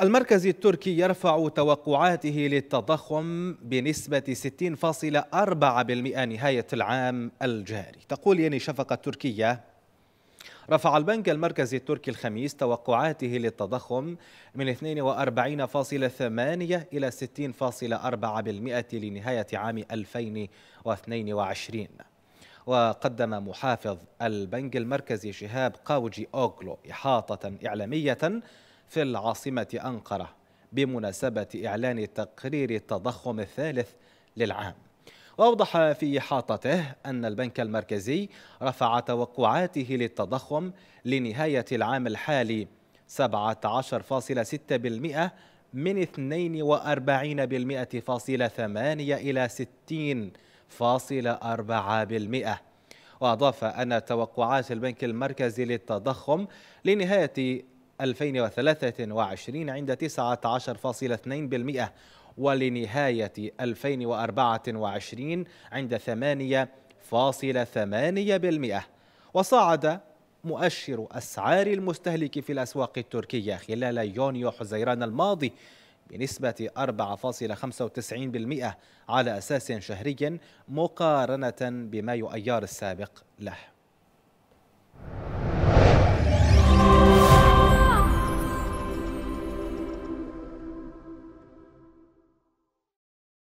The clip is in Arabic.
المركز التركي يرفع توقعاته للتضخم بنسبة 60.4% نهاية العام الجاري تقول يني شفقة تركية رفع البنك المركزي التركي الخميس توقعاته للتضخم من 42.8 إلى 60.4% لنهاية عام 2022 وقدم محافظ البنك المركزي شهاب قاوجي أوغلو إحاطة إعلامية في العاصمة أنقرة بمناسبة إعلان تقرير التضخم الثالث للعام وأوضح في إحاطته أن البنك المركزي رفع توقعاته للتضخم لنهاية العام الحالي 17.6% من 42.8% إلى 60.4% وأضاف أن توقعات البنك المركزي للتضخم لنهاية 2023 عند 19.2% ولنهاية 2024 عند 8.8% وصعد مؤشر أسعار المستهلك في الأسواق التركية خلال يونيو حزيران الماضي بنسبة 4.95% على أساس شهري مقارنة بمايو أيار السابق له